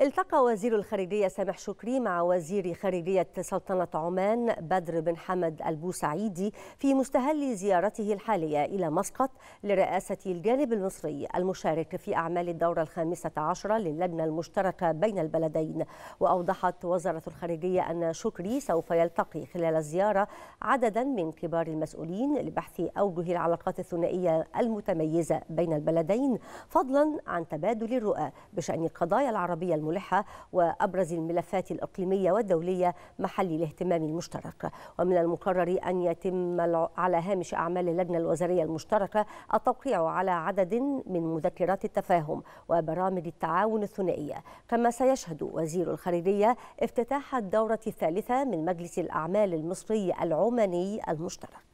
التقى وزير الخارجية سامح شكري مع وزير خارجية سلطنة عمان بدر بن حمد البوسعيدي في مستهل زيارته الحالية إلى مسقط لرئاسة الجانب المصري المشارك في أعمال الدورة الخامسة عشرة للجنة المشتركة بين البلدين وأوضحت وزارة الخارجية أن شكري سوف يلتقي خلال الزيارة عددا من كبار المسؤولين لبحث أوجه العلاقات الثنائية المتميزة بين البلدين فضلا عن تبادل الرؤى بشأن القضايا العربية الملحة وأبرز الملفات الإقليمية والدولية محل الاهتمام المشترك ومن المقرر أن يتم على هامش أعمال اللجنة الوزارية المشتركة التوقيع على عدد من مذكرات التفاهم وبرامج التعاون الثنائية كما سيشهد وزير الخارجية افتتاح الدورة الثالثة من مجلس الأعمال المصري العماني المشترك